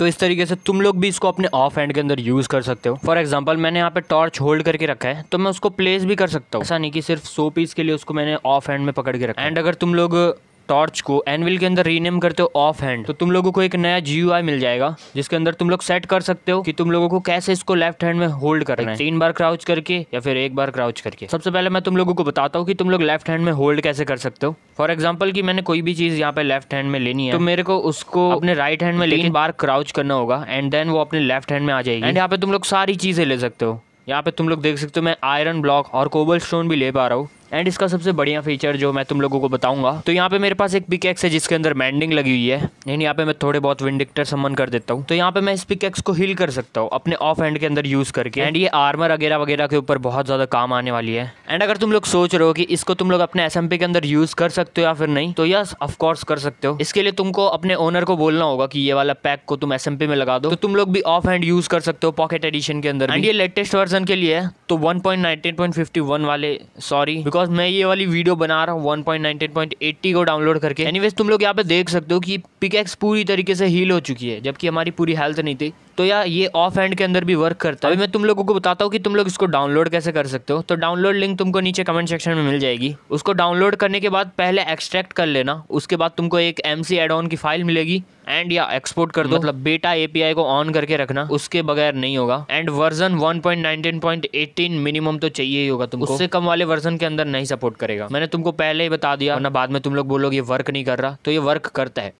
तो इस तरीके से तुम लोग भी इसको अपने ऑफ हैंड के अंदर यूज़ कर सकते हो फॉर एग्जाम्पल मैंने यहाँ पे टॉर्च होल्ड करके रखा है तो मैं उसको प्लेस भी कर सकता हूँ ऐसा नहीं कि सिर्फ सो पीस के लिए उसको मैंने ऑफ हैंड में पकड़ के रखा एंड अगर तुम लोग टॉर्च को एनविल के अंदर रीनेम करते हो ऑफ हैंड तो तुम लोगों को एक नया जी मिल जाएगा जिसके अंदर तुम लोग सेट कर सकते हो कि तुम लोगों को कैसे इसको लेफ्ट हैंड में होल्ड करना है तीन बार क्राउच करके या फिर एक बार क्राउच करके सबसे पहले मैं तुम लोगों को बताता हूँ कि तुम लोग लेफ्ट हैंड में होल्ड कैसे कर सकते हो फॉर एग्जाम्पल की मैंने कोई भी चीज़ यहाँ पे लेफ्ट हैंड में लेनी है तो मेरे को उसको अपने राइट हैंड में लेकिन बार क्राउच करना होगा एंड देन वो अपने लेफ्ट हैंड में आ जाएगी एंड यहाँ पे तुम लोग सारी चीज़ें ले सकते हो यहाँ पे तुम लोग देख सकते हो मैं आयरन ब्लॉक और कोबल स्टोन भी ले पा रहा हूँ एंड इसका सबसे बढ़िया फीचर जो मैं तुम लोगों को बताऊंगा तो यहाँ पे मेरे पास एक पिक है जिसके अंदर मैंडिंग लगी हुई है यानी यहाँ पे मैं थोड़े बहुत विंडिक्टर सम्मन कर देता हूँ तो यहाँ पे मैं इस पिक को हिल कर सकता हूँ अपने ऑफ हैंड के अंदर यूज़ करके एंड ये आर्मर वगैरह वगैरह के ऊपर बहुत ज़्यादा काम आने वाली है एंड अगर तुम लोग सोच रहे हो कि इसको तुम लोग अपने एस के अंदर यूज़ कर सकते हो या फिर नहीं तो यस ऑफकोर्स कर सकते हो इसके लिए तुमको अपने ओनर को बोलना होगा कि ये वाला पैक को तुम एस में लगा दो तो तुम लोग भी ऑफ हैंड यूज़ कर सकते हो पॉकेट एडिशन के अंदर एंड ये लेटेस्ट वर्जन के लिए है तो 1.19.51 वाले सॉरी बिकॉज मैं ये वाली वीडियो बना रहा हूँ 1.19.80 को डाउनलोड करके एनीवेज तुम लोग यहाँ पे देख सकते हो कि पिकेक्स पूरी तरीके से हील हो चुकी है जबकि हमारी पूरी हेल्थ नहीं थी तो यार ये ऑफ हैंड के अंदर भी वर्क करता है अभी मैं तुम लोगों को बताता हूँ कि तुम लोग इसको डाउनलोड कैसे कर सकते हो तो डाउनलोड लिंक तुमको नीचे कमेंट सेक्शन में मिल जाएगी उसको डाउनलोड करने के बाद पहले एक्सट्रैक्ट कर लेना उसके बाद तुमको एक एम सी एड ऑन की फाइल मिलेगी एंड या एक्सपोर्ट कर दो मतलब बेटा एपीआई को ऑन करके रखना उसके बगैर नहीं होगा एंड वर्जन 1.19.18 मिनिमम तो चाहिए ही होगा तुमको उससे कम वाले वर्जन के अंदर नहीं सपोर्ट करेगा मैंने तुमको पहले ही बता दिया वरना बाद में तुम लोग बोलोगे वर्क नहीं कर रहा तो ये वर्क करता है